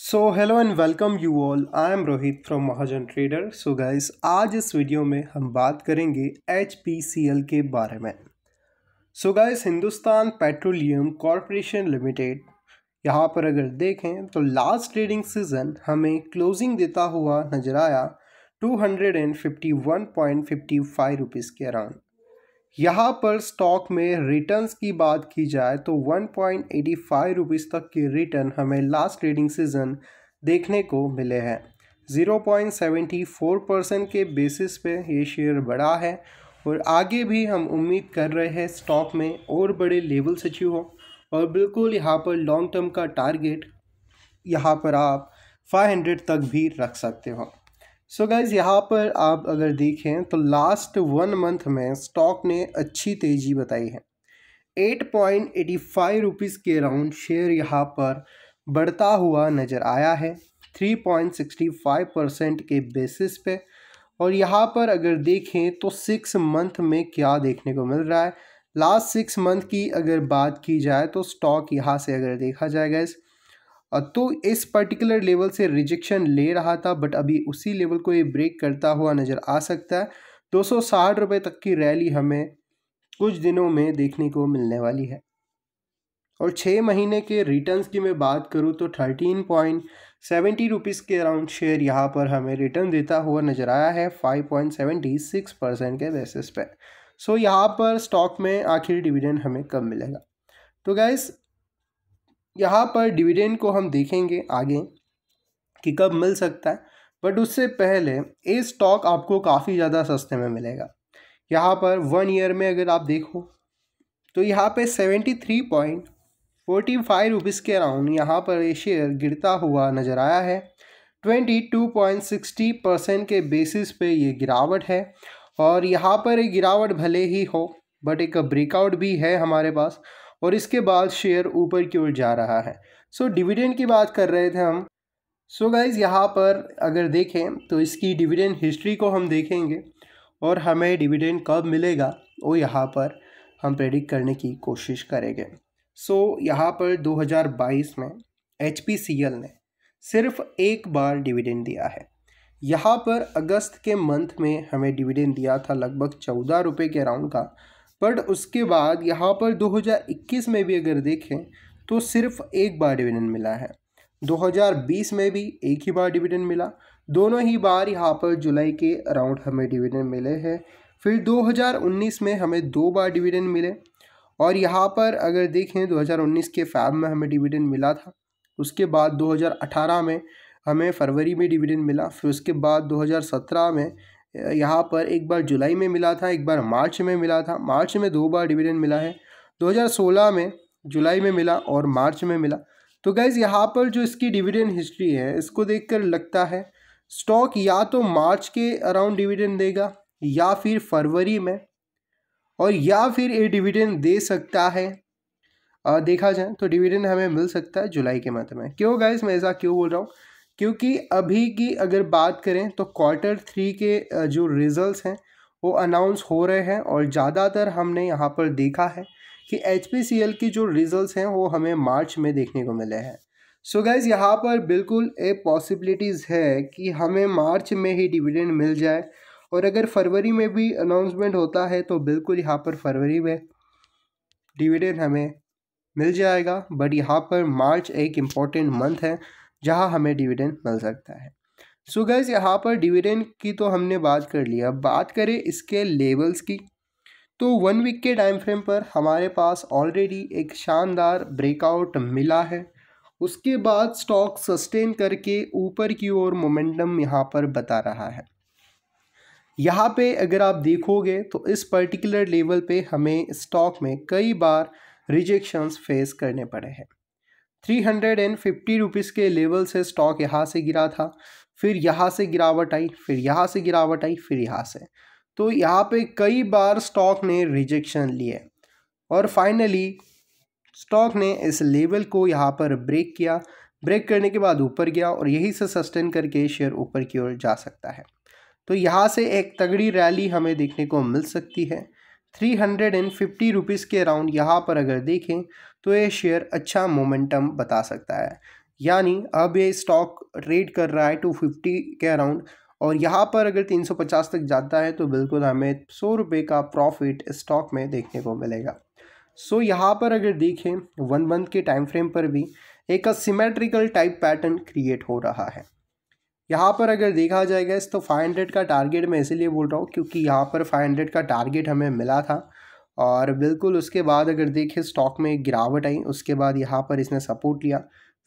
so hello and welcome you all I am Rohit from Mahajan trader so guys आज इस video में हम बात करेंगे एच के बारे में so so guys Hindustan petroleum corporation limited यहाँ पर अगर देखें तो लास्ट ट्रेडिंग सीजन हमें क्लोजिंग देता हुआ नजर आया two hundred and fifty one point fifty five rupees के अराउंड यहाँ पर स्टॉक में रिटर्न्स की बात की जाए तो 1.85 पॉइंट तक के रिटर्न हमें लास्ट ट्रेडिंग सीजन देखने को मिले हैं 0.74 परसेंट के बेसिस पे ये शेयर बढ़ा है और आगे भी हम उम्मीद कर रहे हैं स्टॉक में और बड़े से अचीव हो और बिल्कुल यहाँ पर लॉन्ग टर्म का टारगेट यहाँ पर आप 500 तक भी रख सकते हो सो गाइज़ यहाँ पर आप अगर देखें तो लास्ट वन मंथ में स्टॉक ने अच्छी तेज़ी बताई है eight point eighty five rupees के अराउंड शेयर यहाँ पर बढ़ता हुआ नज़र आया है three point sixty five percent के बेसिस पे और यहाँ पर अगर देखें तो सिक्स मंथ में क्या देखने को मिल रहा है लास्ट सिक्स मंथ की अगर बात की जाए तो स्टॉक यहाँ से अगर देखा जाए गैस तो इस पर्टिकुलर लेवल से रिजेक्शन ले रहा था बट अभी उसी लेवल को ये ब्रेक करता हुआ नज़र आ सकता है दो सौ साठ रुपये तक की रैली हमें कुछ दिनों में देखने को मिलने वाली है और छः महीने के रिटर्न्स की मैं बात करूँ तो थर्टीन पॉइंट सेवेंटी रुपीज़ के अराउंड शेयर यहाँ पर हमें रिटर्न देता हुआ नज़र आया है five point seventy six percent के बेसिस पे सो यहाँ पर स्टॉक में आखिर डिविडेंड हमें कब मिलेगा तो गैस यहाँ पर डिविडेंड को हम देखेंगे आगे कि कब मिल सकता है बट उससे पहले ये स्टॉक आपको काफ़ी ज़्यादा सस्ते में मिलेगा यहाँ पर वन ईयर में अगर आप देखो तो यहाँ पे seventy three point forty five rupees के अराउंड यहाँ पर ये शेयर गिरता हुआ नज़र आया है twenty two point sixty percent के बेसिस पे ये गिरावट है और यहाँ पर ये गिरावट भले ही हो बट एक ब्रेकआउट भी है हमारे पास और इसके बाद शेयर ऊपर की ओर जा रहा है सो so, डिविडेंड की बात कर रहे थे हम सो so गाइज़ यहाँ पर अगर देखें तो इसकी डिविडेंड हिस्ट्री को हम देखेंगे और हमें डिविडेंड कब मिलेगा वो यहाँ पर हम प्रेडिक्ट करने की कोशिश करेंगे सो so, यहाँ पर 2022 में एच ने सिर्फ एक बार डिविडेंड दिया है यहाँ पर अगस्त के मंथ में हमें डिविडेंड दिया था लगभग चौदह रुपये के अराउंड का बट उसके बाद यहाँ पर 2021 में भी अगर देखें तो सिर्फ एक बार डिविडेंड मिला है 2020 में भी एक ही बार डिविडेंड मिला दोनों ही बार यहाँ पर जुलाई के अराउंड हमें डिविडेंड मिले हैं फिर 2019 में हमें दो बार डिविडेंड मिले और यहाँ पर अगर देखें 2019 के फैब में हमें डिविडेंड मिला था उसके बाद 2018 में हमें फरवरी में डिविडेंड मिला फिर उसके बाद 2017 में यहाँ पर एक बार जुलाई में मिला था एक बार मार्च में मिला था मार्च में दो बार डिविडेंड मिला है 2016 में जुलाई में मिला और मार्च में मिला तो गैज़ यहाँ पर जो इसकी डिविडेंड हिस्ट्री है इसको देखकर लगता है स्टॉक या तो मार्च के अराउंड डिविडेंड देगा या फिर फरवरी में और या फिर ये डिविडेंड दे सकता है आ, देखा जाए तो डिविडेंड हमें मिल सकता है जुलाई के मंथ में क्यों गाइज मैं ऐसा क्यों बोल रहा हूँ क्योंकि अभी की अगर बात करें तो क्वार्टर थ्री के जो रिज़ल्ट हैं वो अनाउंस हो रहे हैं और ज़्यादातर हमने यहाँ पर देखा है कि एच की जो रिज़ल्ट हैं वो हमें मार्च में देखने को मिले हैं सो गैज़ गाइज़ यहाँ पर बिल्कुल ए पॉसिबिलिटीज़ है कि हमें मार्च में ही डिविडेंड मिल जाए और अगर फरवरी में भी अनाउंसमेंट होता है तो बिल्कुल यहाँ पर फरवरी में डिविडेंड हमें मिल जाएगा बट यहाँ पर मार्च एक इम्पॉर्टेंट मंथ है जहां हमें डिविडेंड मिल सकता है सो so गैस यहाँ पर डिविडेंड की तो हमने बात कर लिया अब बात करें इसके लेवल्स की तो वन वीक के टाइम फ्रेम पर हमारे पास ऑलरेडी एक शानदार ब्रेकआउट मिला है उसके बाद स्टॉक सस्टेन करके ऊपर की ओर मोमेंटम यहाँ पर बता रहा है यहाँ पे अगर आप देखोगे तो इस पर्टिकुलर लेवल पे हमें स्टॉक में कई बार रिजेक्शंस फेस करने पड़े हैं three hundred and fifty rupees के लेवल से स्टॉक यहाँ से गिरा था फिर यहाँ से गिरावट आई फिर यहाँ से गिरावट आई फिर यहाँ से तो यहाँ पे कई बार स्टॉक ने रिजेक्शन लिए और फाइनली स्टॉक ने इस लेवल को यहाँ पर ब्रेक किया ब्रेक करने के बाद ऊपर गया और यहीं से सस्टेन करके शेयर ऊपर की ओर जा सकता है तो यहाँ से एक तगड़ी रैली हमें देखने को मिल सकती है three hundred and fifty rupees के अराउंड यहाँ पर अगर देखें तो ये शेयर अच्छा मोमेंटम बता सकता है यानी अब ये स्टॉक ट्रेड कर रहा है टू फिफ्टी के अराउंड और यहाँ पर अगर तीन सौ पचास तक जाता है तो बिल्कुल हमें सौ रुपये का प्रॉफिट स्टॉक में देखने को मिलेगा सो so, यहाँ पर अगर देखें वन मंथ के टाइम फ्रेम पर भी एक सिमेट्रिकल टाइप पैटर्न क्रिएट हो रहा है यहाँ पर अगर देखा जाएगा इस तो 500 का टारगेट मैं इसीलिए बोल रहा हूँ क्योंकि यहाँ पर 500 का टारगेट हमें मिला था और बिल्कुल उसके बाद अगर देखें स्टॉक में गिरावट आई उसके बाद यहाँ पर इसने सपोर्ट लिया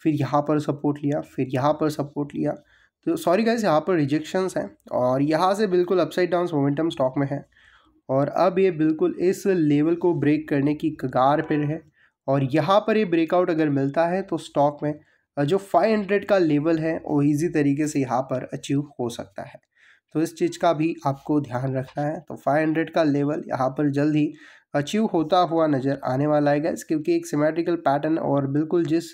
फिर यहाँ पर सपोर्ट लिया फिर यहाँ पर सपोर्ट लिया तो सॉरी गाइस यहाँ पर रिजेक्शंस हैं और यहाँ से बिल्कुल अपसाइड डाउन मोमेंटम स्टॉक में है और अब ये बिल्कुल इस लेवल को ब्रेक करने की कगार पर है और यहाँ पर ये ब्रेकआउट अगर मिलता है तो स्टॉक में जो 500 का लेवल है वो ईजी तरीके से यहाँ पर अचीव हो सकता है तो इस चीज़ का भी आपको ध्यान रखना है तो 500 का लेवल यहाँ पर जल्द ही अचीव होता हुआ नज़र आने वाला है गैस क्योंकि एक सिमेट्रिकल पैटर्न और बिल्कुल जिस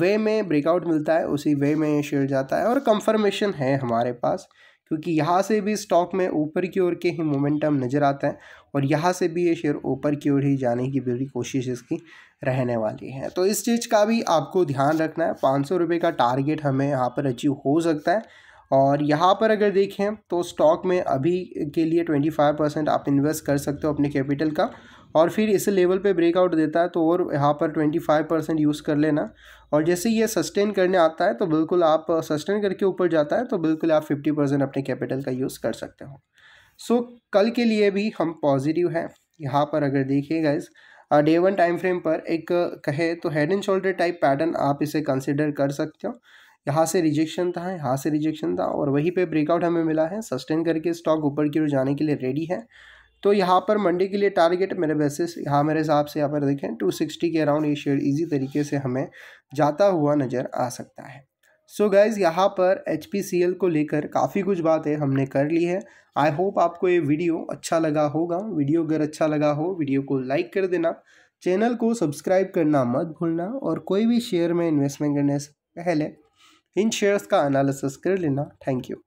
वे में ब्रेकआउट मिलता है उसी वे में शेयर जाता है और कंफर्मेशन है हमारे पास क्योंकि यहाँ से भी स्टॉक में ऊपर की ओर के ही मोमेंटम नज़र आता है और यहाँ से भी ये शेयर ऊपर की ओर ही जाने की पूरी कोशिश इसकी रहने वाली है तो इस चीज़ का भी आपको ध्यान रखना है पाँच सौ रुपये का टारगेट हमें यहाँ पर अचीव हो सकता है और यहाँ पर अगर देखें तो स्टॉक में अभी के लिए ट्वेंटी फाइव परसेंट आप इन्वेस्ट कर सकते हो अपने कैपिटल का और फिर इस लेवल पे ब्रेकआउट देता है तो और यहाँ पर ट्वेंटी फाइव परसेंट यूज़ कर लेना और जैसे ये सस्टेन करने आता है तो बिल्कुल आप सस्टेन करके ऊपर जाता है तो बिल्कुल आप फिफ्टी परसेंट अपने कैपिटल का यूज़ कर सकते हो सो so, कल के लिए भी हम पॉजिटिव हैं यहाँ पर अगर देखिएगा इस डे वन टाइम फ्रेम पर एक कहे तो head and shoulder type pattern आप इसे कंसिडर कर सकते हो यहाँ से रिजेक्शन था यहाँ से रिजेक्शन था और वहीं पे ब्रेकआउट हमें मिला है सस्टेन करके स्टॉक ऊपर की ओर जाने के लिए रेडी है तो यहाँ पर मंडे के लिए टारगेट मेरे बेसिस यहाँ मेरे हिसाब से यहाँ पर देखें टू सिक्सटी के अराउंड ये शेयर इजी तरीके से हमें जाता हुआ नज़र आ सकता है सो so गाइज़ यहाँ पर एच को लेकर काफ़ी कुछ बातें हमने कर ली है आई होप आपको ये वीडियो अच्छा लगा होगा वीडियो अगर अच्छा लगा हो वीडियो को लाइक कर देना चैनल को सब्सक्राइब करना मत भूलना और कोई भी शेयर में इन्वेस्टमेंट करने से पहले इन शेयर्स का एनालिसिस कर लेना थैंक यू